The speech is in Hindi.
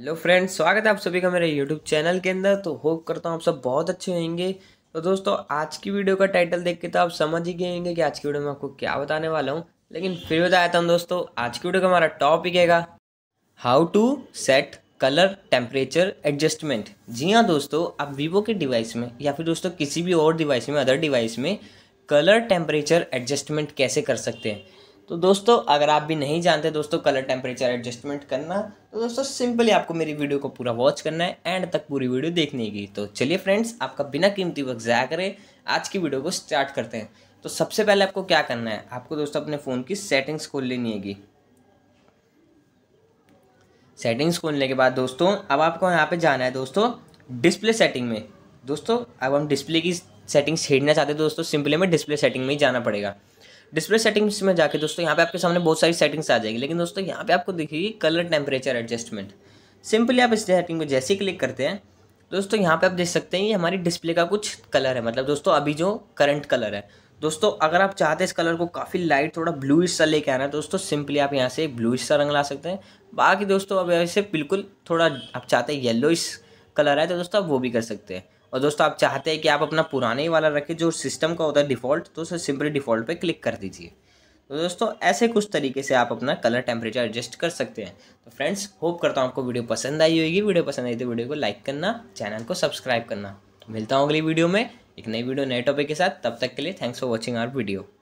हेलो फ्रेंड्स स्वागत है आप सभी का मेरे यूट्यूब चैनल के अंदर तो होप करता हूँ आप सब बहुत अच्छे होंगे तो दोस्तों आज की वीडियो का टाइटल देख के तो आप समझ ही गए होंगे कि आज की वीडियो में आपको क्या बताने वाला हूँ लेकिन फिर भी देता हूँ दोस्तों आज की वीडियो का हमारा टॉपिक है how to set colour temperature adjustment जी हाँ दोस्तों आप वीवो के डिवाइस में या फिर दोस्तों किसी भी और डिवाइस में अदर डिवाइस में कलर टेम्परेचर एडजस्टमेंट कैसे कर सकते हैं तो दोस्तों अगर आप भी नहीं जानते दोस्तों कलर टेम्परेचर एडजस्टमेंट करना तो दोस्तों सिंपली आपको मेरी वीडियो को पूरा वॉच करना है एंड तक पूरी वीडियो देखने की तो चलिए फ्रेंड्स आपका बिना कीमती वक्त जया करें आज की वीडियो को स्टार्ट करते हैं तो सबसे पहले आपको क्या करना है आपको दोस्तों अपने फ़ोन की सेटिंग्स खोल लेनी है सेटिंग्स खोलने के बाद दोस्तों अब आपको यहाँ पर जाना है दोस्तों डिस्प्ले सेटिंग में दोस्तों अब हम डिस्प्ले की सेटिंग्स छेड़ना चाहते हैं दोस्तों सिंपली में डिस्प्ले सेटिंग में ही जाना पड़ेगा डिस्प्ले सेटिंग्स में जाके दोस्तों यहाँ पे आपके सामने बहुत सारी सेटिंग्स आ जाएगी लेकिन दोस्तों यहाँ पे आपको दिखेगी कलर टेम्परेचर एडजस्टमेंट सिंपली आप इस सेटिंग में जैसे ही क्लिक करते हैं दोस्तों यहाँ पे आप देख सकते हैं ये हमारी डिस्प्ले का कुछ कलर है मतलब दोस्तों अभी जो करंट कलर है दोस्तों अगर आप चाहते हैं इस कलर को काफ़ी लाइट थोड़ा ब्लू सा लेके आना है दोस्तों सिंपली आप यहाँ से ब्लू सा रंग ला सकते हैं बाकी दोस्तों अब ऐसे बिल्कुल थोड़ा आप चाहते हैं येलोइ कलर आए तो दोस्तों आप वो भी कर सकते हैं और दोस्तों आप चाहते हैं कि आप अपना पुराने ही वाला रखें जो सिस्टम का होता है डिफ़ॉल्ट तो उसे सिंपली डिफ़ॉल्ट पे क्लिक कर दीजिए तो दोस्तों ऐसे कुछ तरीके से आप अपना कलर टेम्परेचर एडजस्ट कर सकते हैं तो फ्रेंड्स होप करता हूँ आपको वीडियो पसंद आई होगी वीडियो पसंद आई तो वीडियो को लाइक करना चैनल को सब्सक्राइब करना तो मिलता हूँ अगली वीडियो में एक नई वीडियो नए टॉपिक के साथ तब तक के लिए thanks for watching our video